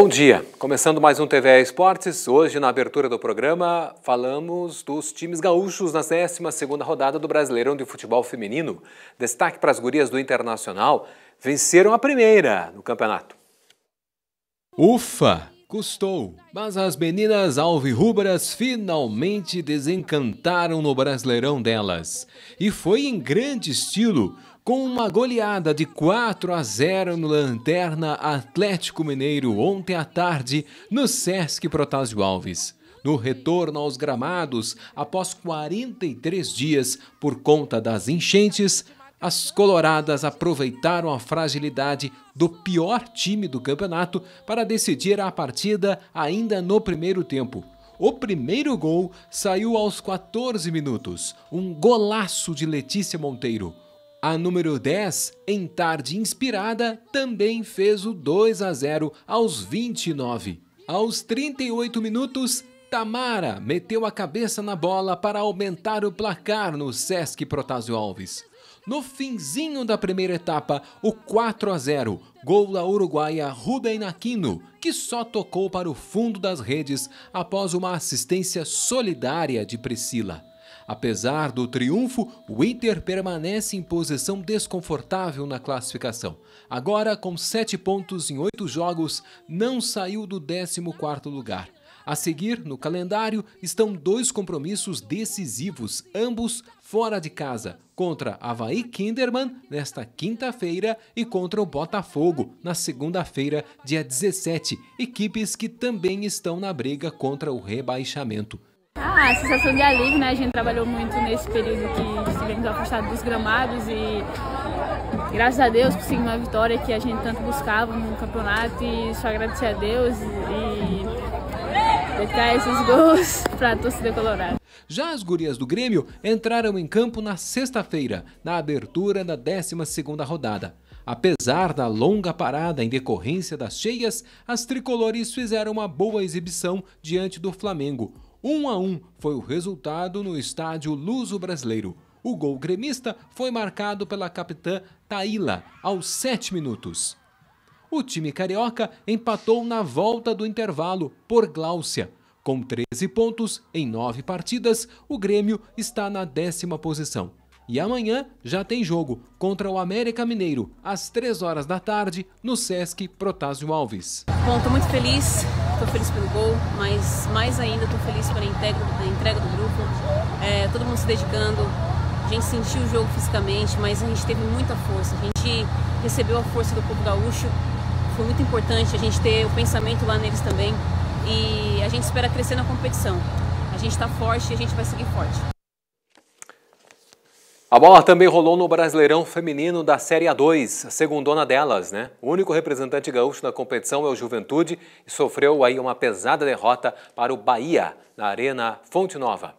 Bom dia! Começando mais um TV Esportes, hoje na abertura do programa falamos dos times gaúchos na 12 rodada do Brasileirão de Futebol Feminino. Destaque para as gurias do Internacional, venceram a primeira no campeonato. Ufa! Custou, mas as meninas alvirrubras finalmente desencantaram no Brasileirão delas. E foi em grande estilo, com uma goleada de 4 a 0 no Lanterna Atlético Mineiro ontem à tarde no Sesc Protásio Alves. No retorno aos gramados, após 43 dias por conta das enchentes, as coloradas aproveitaram a fragilidade do pior time do campeonato para decidir a partida ainda no primeiro tempo. O primeiro gol saiu aos 14 minutos, um golaço de Letícia Monteiro. A número 10, em tarde inspirada, também fez o 2 a 0 aos 29. Aos 38 minutos, Tamara meteu a cabeça na bola para aumentar o placar no Sesc Protásio Alves. No finzinho da primeira etapa, o 4 a 0, gol da uruguaia Rubem Aquino, que só tocou para o fundo das redes após uma assistência solidária de Priscila. Apesar do triunfo, o Inter permanece em posição desconfortável na classificação. Agora, com 7 pontos em 8 jogos, não saiu do 14º lugar. A seguir, no calendário, estão dois compromissos decisivos, ambos fora de casa, contra Havaí Kinderman nesta quinta-feira e contra o Botafogo na segunda-feira, dia 17, equipes que também estão na briga contra o rebaixamento. Ah, a sensação de alívio, né? A gente trabalhou muito nesse período que estivemos afastados dos gramados e graças a Deus conseguimos uma vitória que a gente tanto buscava no campeonato e só agradecer a Deus e dedicar esses gols para a torcida colorada. Já as gurias do Grêmio entraram em campo na sexta-feira, na abertura da 12ª rodada. Apesar da longa parada em decorrência das cheias, as tricolores fizeram uma boa exibição diante do Flamengo. 1 a 1 foi o resultado no estádio Luso Brasileiro. O gol gremista foi marcado pela capitã Taíla aos 7 minutos. O time carioca empatou na volta do intervalo por Gláucia. Com 13 pontos em 9 partidas, o Grêmio está na décima posição. E amanhã já tem jogo contra o América Mineiro, às 3 horas da tarde, no Sesc Protásio Alves. Bom, estou muito feliz Estou feliz pelo gol, mas mais ainda estou feliz pela entrega, entrega do grupo. É, todo mundo se dedicando. A gente sentiu o jogo fisicamente, mas a gente teve muita força. A gente recebeu a força do povo gaúcho. Foi muito importante a gente ter o pensamento lá neles também. E a gente espera crescer na competição. A gente está forte e a gente vai seguir forte. A bola também rolou no Brasileirão Feminino da Série A2, a segundona delas, né? O único representante gaúcho na competição é o Juventude e sofreu aí uma pesada derrota para o Bahia, na Arena Fonte Nova.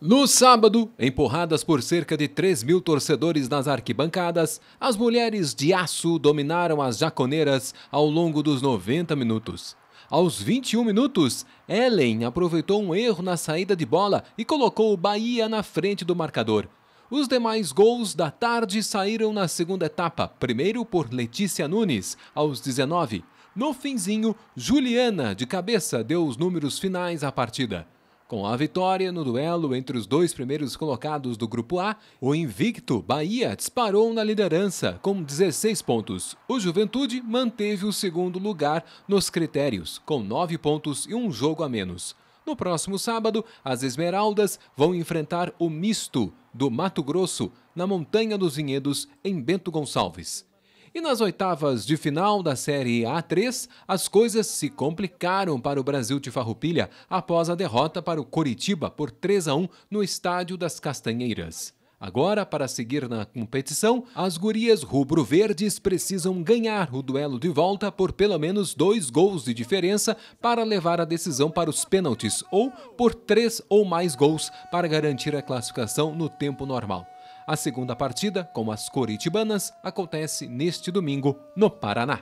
No sábado, empurradas por cerca de 3 mil torcedores nas arquibancadas, as mulheres de aço dominaram as jaconeiras ao longo dos 90 minutos. Aos 21 minutos, Ellen aproveitou um erro na saída de bola e colocou o Bahia na frente do marcador. Os demais gols da tarde saíram na segunda etapa, primeiro por Letícia Nunes, aos 19. No finzinho, Juliana, de cabeça, deu os números finais à partida. Com a vitória no duelo entre os dois primeiros colocados do Grupo A, o invicto Bahia disparou na liderança com 16 pontos. O Juventude manteve o segundo lugar nos critérios, com 9 pontos e um jogo a menos. No próximo sábado, as Esmeraldas vão enfrentar o misto do Mato Grosso na Montanha dos Vinhedos, em Bento Gonçalves. E nas oitavas de final da Série A3, as coisas se complicaram para o Brasil de Farroupilha após a derrota para o Coritiba por 3 a 1 no Estádio das Castanheiras. Agora, para seguir na competição, as gurias rubro-verdes precisam ganhar o duelo de volta por pelo menos dois gols de diferença para levar a decisão para os pênaltis ou por três ou mais gols para garantir a classificação no tempo normal. A segunda partida, com as coritibanas, acontece neste domingo no Paraná.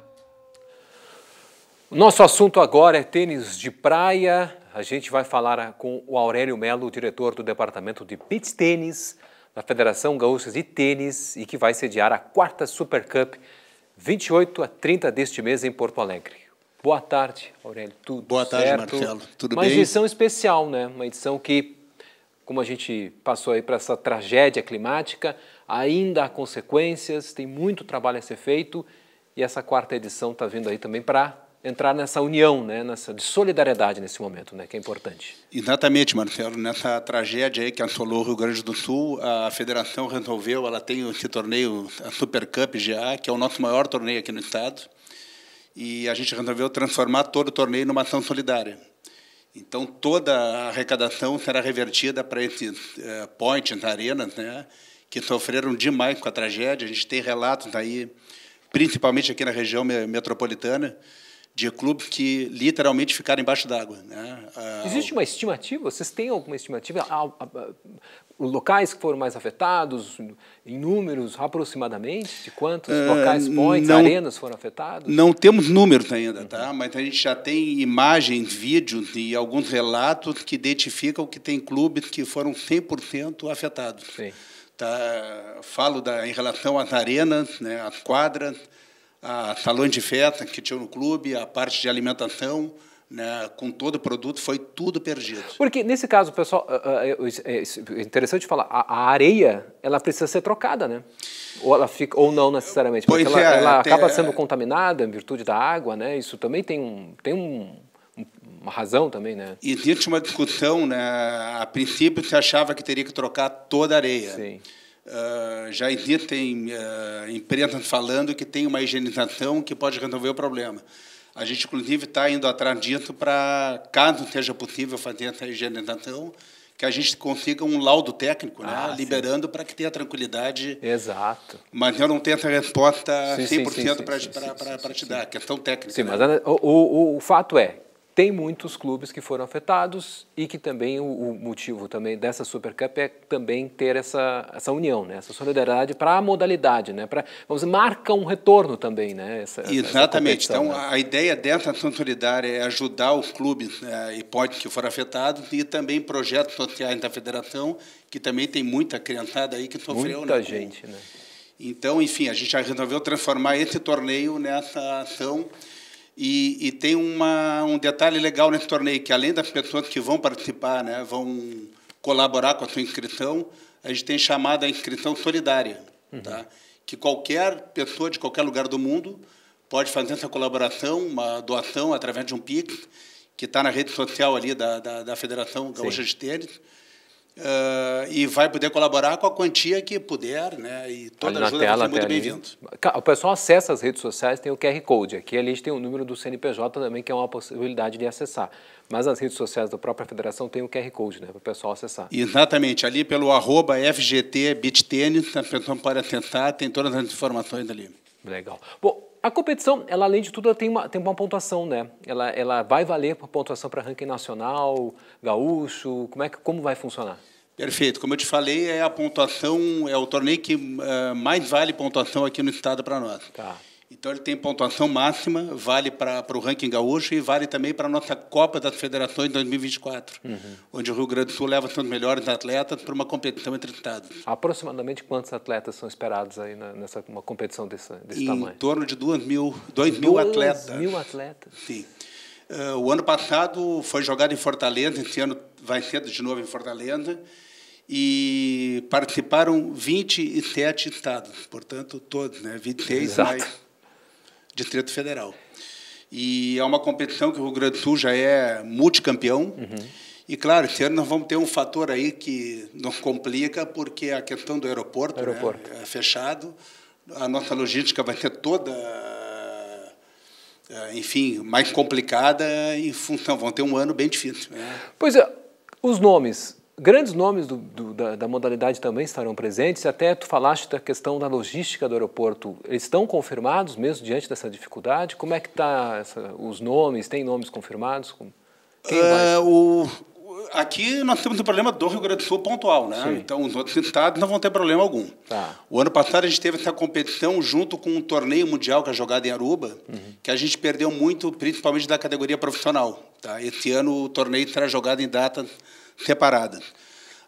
Nosso assunto agora é tênis de praia. A gente vai falar com o Aurélio Melo, diretor do Departamento de pit Tênis da Federação Gaúcha de Tênis e que vai sediar a quarta Super Cup 28 a 30 deste mês em Porto Alegre. Boa tarde, Aurélio. Tudo Boa tarde, Marcelo. Tudo Uma bem? Uma edição especial, né? Uma edição que como a gente passou aí para essa tragédia climática, ainda há consequências, tem muito trabalho a ser feito e essa quarta edição está vindo aí também para entrar nessa união, né, nessa de solidariedade nesse momento, né, que é importante. Exatamente, Marcelo. Nessa tragédia aí que assolou o Rio Grande do Sul, a Federação resolveu, ela tem esse torneio, a Super Cup GA, que é o nosso maior torneio aqui no estado, e a gente resolveu transformar todo o torneio numa ação solidária. Então, toda a arrecadação será revertida para esse é, eh, point na arena, né, que sofreram demais com a tragédia. A gente tem relatos aí, principalmente aqui na região metropolitana, de clubes que literalmente ficaram embaixo d'água. Né? Ah, Existe uma estimativa? Vocês têm alguma estimativa? Ah, ah, locais que foram mais afetados, em números aproximadamente, de quantos locais, uh, points, não, arenas foram afetados? Não temos números ainda, uhum. tá? mas a gente já tem imagem, vídeo e alguns relatos que identificam que tem clubes que foram 100% afetados. Sim. Tá? Falo da, em relação às arenas, né, às quadras, a salão de festa que tinha no clube, a parte de alimentação, né, com todo o produto, foi tudo perdido. Porque, nesse caso, pessoal, ah, ah, é, é interessante falar, a areia, ela precisa ser trocada, né? Ou ela fica, ou não necessariamente, pois porque é, ela, ela acaba sendo contaminada em virtude da água, né? Isso também tem um... Tem um uma razão também, né? Existe uma discussão, né? A princípio se achava que teria que trocar toda a areia. Sim. Ah, já tem uh, ah, imprensa falando que tem uma higienização que pode resolver o problema. A gente, inclusive, está indo atrás disso para, caso seja possível fazer essa higienização, que a gente consiga um laudo técnico, né? Ah, liberando para que tenha tranquilidade. Exato. Mas eu não tenho essa resposta sim, 100% para te sim, dar, questão técnica. Sim, né? mas o, o, o fato é tem muitos clubes que foram afetados e que também o, o motivo também dessa Super Cup é também ter essa, essa união, né? essa solidariedade para a modalidade, né? Pra, vamos dizer, marca um retorno também, né? Essa, Exatamente. Essa então né? a ideia dessa solidariedade é ajudar os clubes né, e pode que foram afetados e também projetos sociais da federação que também tem muita criançada aí que sofreu. Muita né? gente, né? Então, enfim, a gente já resolveu transformar esse torneio nessa ação e, e tem uma, um detalhe legal nesse torneio, que além das pessoas que vão participar, né, vão colaborar com a sua inscrição, a gente tem chamada inscrição solidária, uhum. tá? que qualquer pessoa de qualquer lugar do mundo pode fazer essa colaboração, uma doação através de um PIX, que está na rede social ali da, da, da Federação Gaúcha Sim. de Tênis, Uh, e vai poder colaborar com a quantia que puder, né? E toda é ali ajuda tela, ser muito bem-vindo. O pessoal acessa as redes sociais, tem o QR Code. Aqui a gente tem o número do CNPJ também, que é uma possibilidade de acessar. Mas as redes sociais da própria federação tem o QR Code, né? Para o pessoal acessar. Exatamente, ali pelo arroba FGT Beach a tá, pessoa então pode tentar, tem todas as informações ali. Legal. Bom, a competição, ela além de tudo, ela tem, uma, tem uma pontuação, né? Ela, ela vai valer para pontuação para ranking nacional, gaúcho, como, é que, como vai funcionar? Perfeito. Como eu te falei, é a pontuação, é o torneio que uh, mais vale pontuação aqui no estado para nós. Tá. Então ele tem pontuação máxima, vale para o ranking gaúcho e vale também para a nossa Copa das Federações 2024, uhum. onde o Rio Grande do Sul leva seus melhores atletas para uma competição entre estados. Aproximadamente quantos atletas são esperados aí nessa uma competição desse, desse em tamanho? Em torno de 2 mil, dois mil atletas. mil atletas? Sim. Uh, o ano passado foi jogado em Fortaleza, esse ano vai ser de novo em Fortaleza e participaram 27 estados, portanto, todos, né? 26 Exato. mais de Federal. E é uma competição que o Rio Grande do Sul já é multicampeão. Uhum. E, claro, esse ano nós vamos ter um fator aí que nos complica, porque a questão do aeroporto, né, aeroporto. Né, é fechado. A nossa logística vai ser toda, eh, enfim, mais complicada em função. Vão ter um ano bem difícil. Né? Pois é, os nomes Grandes nomes do, do, da, da, modalidade também estarão presentes. Até tu falaste da questão da logística do aeroporto. Eles estão confirmados mesmo diante dessa dificuldade? Como é que tá essa, os nomes? Tem nomes confirmados? É, o, aqui nós temos um problema do Rio Grande do Sul pontual, né? Sim. Então os outros estados não vão ter problema algum. Tá. O ano passado a gente teve essa competição junto com um torneio mundial que é jogado em Aruba, uhum. que a gente perdeu muito, principalmente da categoria profissional. Tá? Esse ano o torneio será jogado em datas separada.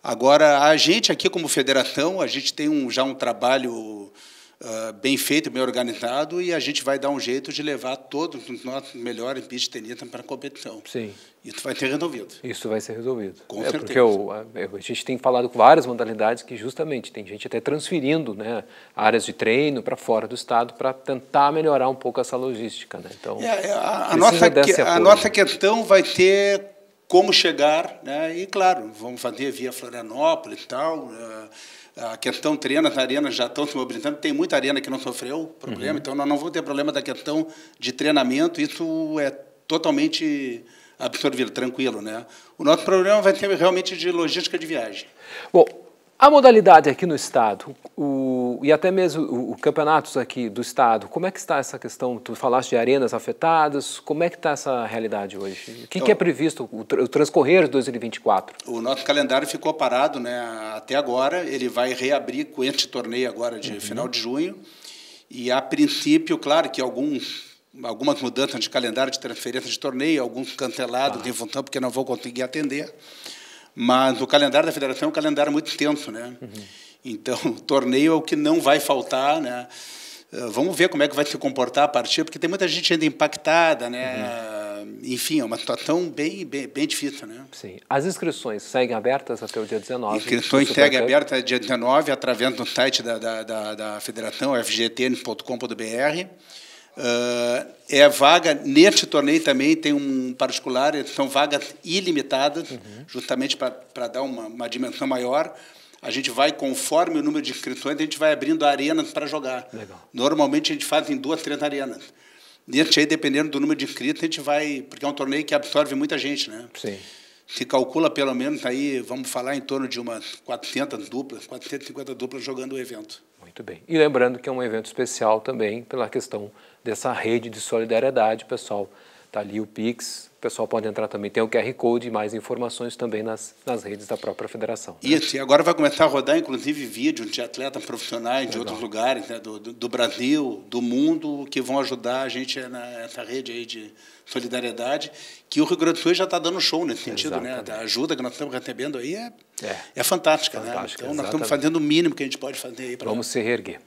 Agora, a gente aqui como federação, a gente tem um, já um trabalho uh, bem feito, bem organizado, e a gente vai dar um jeito de levar todos os nossos melhores beach tenista para a competição. Sim. Isso vai ser resolvido. Isso vai ser resolvido. Com é, certeza. Porque eu, é, a, gente tem falado com várias modalidades que justamente tem gente até transferindo né, áreas de treino para fora do estado para tentar melhorar um pouco essa logística. Né? Então, é, é a, a nossa, a nossa questão vai ter como chegar, né? e claro, vamos fazer via Florianópolis e tal. Eh, a questão treina, as arenas já estão se mobilizando, tem muita arena que não sofreu problema, uhum. então nós não vamos ter problema da questão de treinamento, isso é totalmente absorvido, tranquilo. Né? O nosso problema vai ser realmente de logística de viagem. Bom, a modalidade aqui no estado, o, e até mesmo os campeonatos aqui do estado, como é que está essa questão? Tu falaste de arenas afetadas, como é que está essa realidade hoje? O que, então, que é então, previsto, o, o, transcorrer de 2024? O nosso calendário ficou parado né, até agora, ele vai reabrir com este torneio agora de uhum. final de junho, e a princípio, claro que alguns algumas mudanças de calendário de transferência de torneio, alguns cancelados ah. Tá. em função porque não vou conseguir atender. Mas o calendário da federação é um calendário muito tenso, né? Uhum. Então, o torneio é o que não vai faltar, né? Eh, vamos ver como é que vai se comportar a partida, porque tem muita gente ainda impactada, né? Uhum. Enfim, é uma situação bem, bem, bem difícil, né? Sim. As inscrições seguem abertas até o dia 19? Inscrições seguem abertas dia 19 através do site da, da, da, da federação, fgtn.com.br. Uh, é vaga, neste torneio também tem um particular, são vagas ilimitadas, uhum. justamente para dar uma, uma, dimensão maior. A gente vai, conforme o número de inscrições, a gente vai abrindo arenas para jogar. Legal. Normalmente a gente faz em duas, três arenas. Neste aí, dependendo do número de inscritos, a gente vai. Porque é um torneio que absorve muita gente, né? Sim. Se calcula pelo menos aí, vamos falar, em torno de umas 400 duplas, 450 duplas jogando o evento. Muito bem. E lembrando que é um evento especial também pela questão dessa rede de solidariedade, pessoal Está ali o Pix, o pessoal pode entrar também. Tem o QR Code e mais informações também nas, nas redes da própria federação. Né? Isso, e agora vai começar a rodar, inclusive, vídeos de atletas profissionais de outros lugares, né, do, do Brasil, do mundo, que vão ajudar a gente nessa rede aí de solidariedade, que o Rio Grande do Sul já está dando show nesse sentido. Né? Exatamente. Né? A ajuda que nós estamos recebendo aí é, é. é fantástica. Né? fantástica né? Então, exatamente. nós estamos fazendo o mínimo que a gente pode fazer aí para... Vamos se reerguer.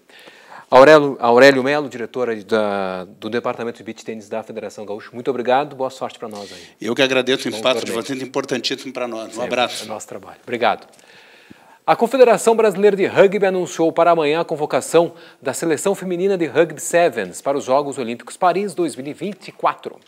Aurélio, Aurélio Melo, diretora da, do Departamento de Beach Tênis da Federação Gaúcha, muito obrigado, boa sorte para nós aí. Eu que agradeço o impacto de vocês, importantíssimo para nós. Um abraço. É nosso trabalho. Obrigado. A Confederação Brasileira de Rugby anunciou para amanhã a convocação da seleção feminina de Rugby Sevens para os Jogos Olímpicos Paris 2024.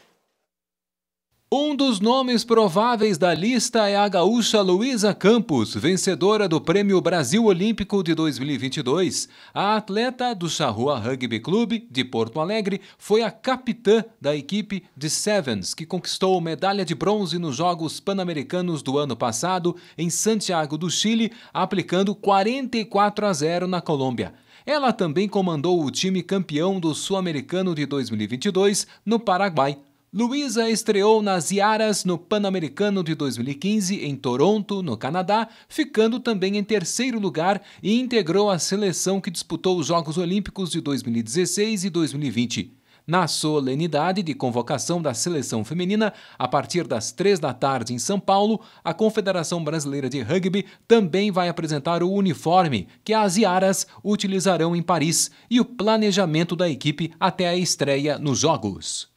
Um dos nomes prováveis da lista é a gaúcha Luísa Campos, vencedora do Prêmio Brasil Olímpico de 2022. A atleta do Charrua Rugby Clube de Porto Alegre foi a capitã da equipe de Sevens, que conquistou medalha de bronze nos Jogos Pan-Americanos do ano passado em Santiago do Chile, aplicando 44 a 0 na Colômbia. Ela também comandou o time campeão do Sul-Americano de 2022 no Paraguai Luísa estreou nas Iaras no Pan-Americano de 2015 em Toronto, no Canadá, ficando também em terceiro lugar e integrou a seleção que disputou os Jogos Olímpicos de 2016 e 2020. Na solenidade de convocação da seleção feminina, a partir das três da tarde em São Paulo, a Confederação Brasileira de Rugby também vai apresentar o uniforme que as Iaras utilizarão em Paris e o planejamento da equipe até a estreia nos Jogos.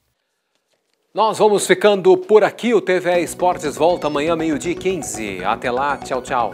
Nós vamos ficando por aqui. O TVE Esportes volta amanhã, meio-dia e 15. Até lá, tchau, tchau.